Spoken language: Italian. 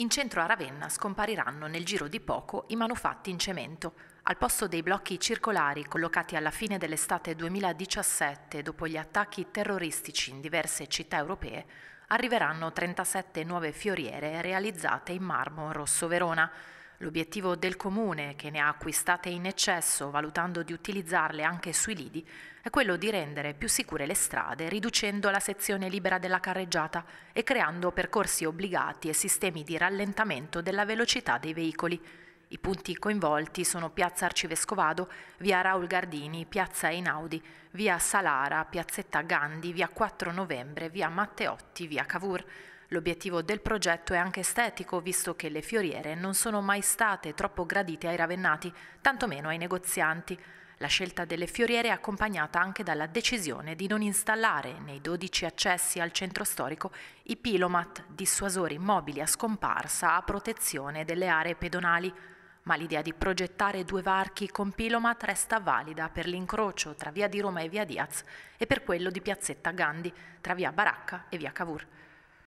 In centro a Ravenna scompariranno nel giro di poco i manufatti in cemento. Al posto dei blocchi circolari collocati alla fine dell'estate 2017 dopo gli attacchi terroristici in diverse città europee, arriveranno 37 nuove fioriere realizzate in marmo rosso Verona. L'obiettivo del comune, che ne ha acquistate in eccesso, valutando di utilizzarle anche sui lidi, è quello di rendere più sicure le strade, riducendo la sezione libera della carreggiata e creando percorsi obbligati e sistemi di rallentamento della velocità dei veicoli. I punti coinvolti sono Piazza Arcivescovado, Via Raul Gardini, Piazza Einaudi, Via Salara, Piazzetta Gandhi, Via 4 Novembre, Via Matteotti, Via Cavour. L'obiettivo del progetto è anche estetico, visto che le fioriere non sono mai state troppo gradite ai ravennati, tantomeno ai negozianti. La scelta delle fioriere è accompagnata anche dalla decisione di non installare nei 12 accessi al centro storico i pilomat, dissuasori mobili a scomparsa a protezione delle aree pedonali ma l'idea di progettare due varchi con Pilomat resta valida per l'incrocio tra via di Roma e via Diaz e per quello di piazzetta Gandhi, tra via Baracca e via Cavour.